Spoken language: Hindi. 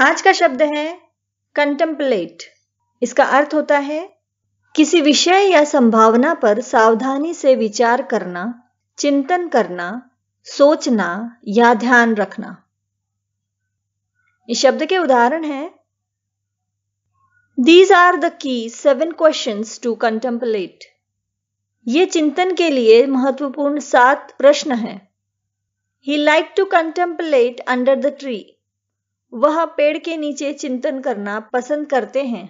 आज का शब्द है कंटेम्पलेट इसका अर्थ होता है किसी विषय या संभावना पर सावधानी से विचार करना चिंतन करना सोचना या ध्यान रखना इस शब्द के उदाहरण हैं these are the key seven question to contemplate ये चिंतन के लिए महत्वपूर्ण सात प्रश्न हैं he like to contemplate under the tree वह पेड़ के नीचे चिंतन करना पसंद करते हैं